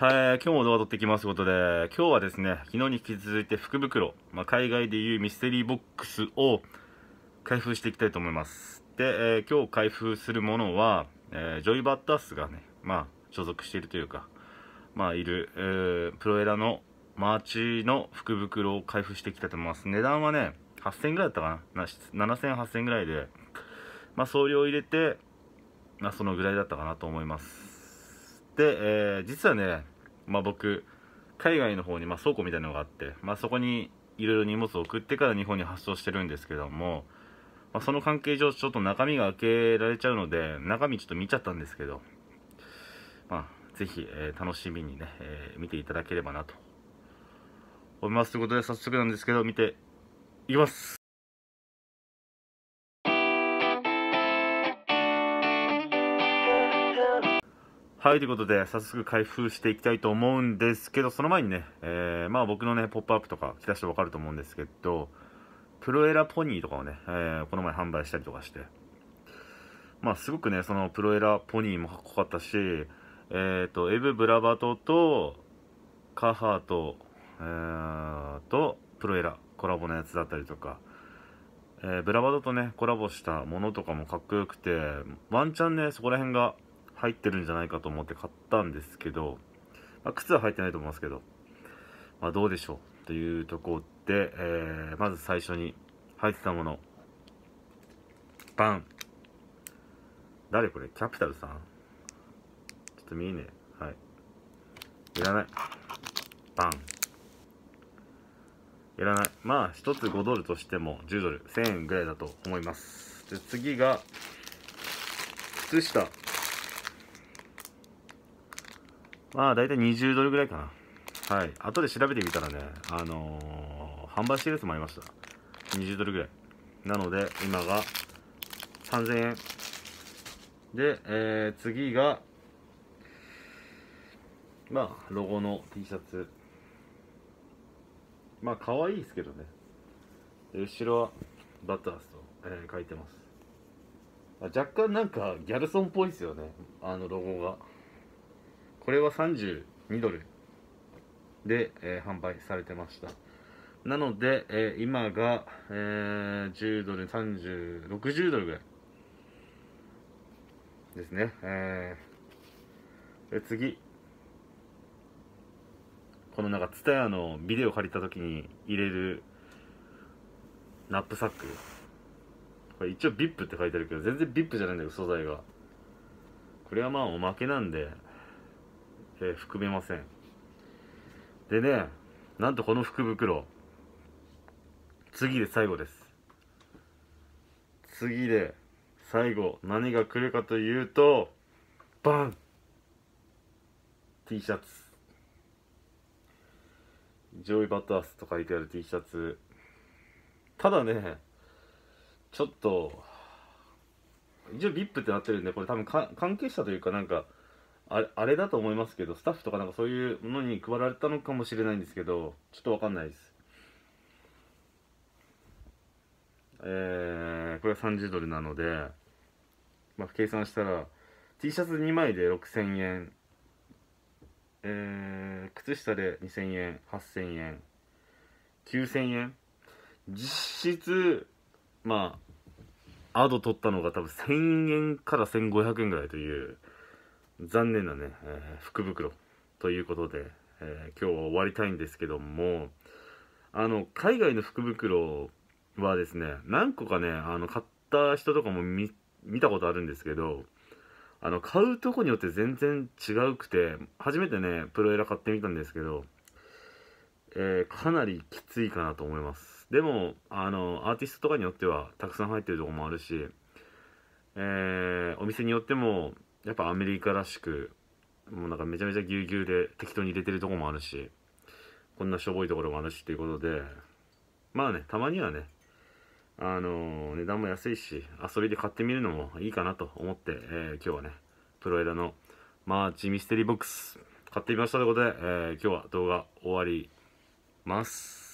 はい、今日も動画撮っていきますということで、今日はですね、昨日に引き続いて福袋、まあ、海外でいうミステリーボックスを開封していきたいと思います。で、えー、今日開封するものは、えー、ジョイ・バッタースがね、まあ、所属しているというか、まあ、いる、えー、プロエラのマーチの福袋を開封していきたいと思います。値段はね、8000円ぐらいだったかな。7000、8000円ぐらいで、まあ、送料入れて、まあ、そのぐらいだったかなと思います。えー、実はね、まあ、僕海外の方に、まあ、倉庫みたいなのがあって、まあ、そこにいろいろ荷物を送ってから日本に発送してるんですけども、まあ、その関係上ちょっと中身が開けられちゃうので中身ちょっと見ちゃったんですけど、まあ、ぜひ、えー、楽しみにね、えー、見ていただければなと思いますということで早速なんですけど見ていきますはい、ということで、早速開封していきたいと思うんですけど、その前にね、えー、まあ僕のね、ポップアップとか来た人わかると思うんですけど、プロエラポニーとかをね、えー、この前販売したりとかして、まあすごくね、そのプロエラポニーもかっこよかったし、えっ、ー、と、エブ・ブラバトと、カハと、えー、と、プロエラ、コラボのやつだったりとか、えー、ブラバドとね、コラボしたものとかもかっこよくて、ワンチャンね、そこら辺が入ってるんじゃないかと思って買ったんですけど、まあ、靴は入ってないと思いますけど、まあ、どうでしょうというとこで、えー、まず最初に入ってたもの、バン。誰これキャピタルさんちょっと見えねえ。はい。いらない。バン。いらない。まあ、1つ5ドルとしても10ドル、1000円ぐらいだと思います。で、次が、靴下。まあ大体20ドルぐらいかなはい後で調べてみたらねあのー、販売してるやつもありました20ドルぐらいなので今が3000円で、えー、次がまあロゴの T シャツまあ可愛いですけどね後ろはバッタースと、えー、書いてます若干なんかギャルソンっぽいですよねあのロゴがこれは32ドルで、えー、販売されてましたなので、えー、今が、えー、10ドル30、60ドルぐらいですね、えー、で次このなんか TSUTAYA のビデオ借りた時に入れるナップサックこれ一応 VIP って書いてあるけど全然 VIP じゃないんだよ素材がこれはまあおまけなんでえー、含めませんでねなんとこの福袋次で最後です次で最後何が来るかというとバン T シャツジョイ・バタースと書いてある T シャツただねちょっと一応 VIP ってなってるんでこれ多分関係者というかなんかあれあれだと思いますけどスタッフとかなんかそういうものに配られたのかもしれないんですけどちょっとわかんないですえー、これは30ドルなので、まあ、計算したら T シャツ2枚で6000円、えー、靴下で2000円8000円9000円実質まあアド取ったのが多分1000円から1500円ぐらいという残念なね、えー、福袋ということで、えー、今日は終わりたいんですけどもあの海外の福袋はですね何個かねあの買った人とかも見たことあるんですけどあの買うとこによって全然違うくて初めてねプロエラ買ってみたんですけど、えー、かなりきついかなと思いますでもあのアーティストとかによってはたくさん入ってるとこもあるし、えー、お店によってもやっぱアメリカらしくもうなんかめちゃめちゃぎゅうぎゅうで適当に入れてるとこもあるしこんなしょぼいところもあるしっていうことでまあねたまにはねあのー、値段も安いし遊びで買ってみるのもいいかなと思って、えー、今日はねプロダのマーチミステリーボックス買ってみましたということで、えー、今日は動画終わります。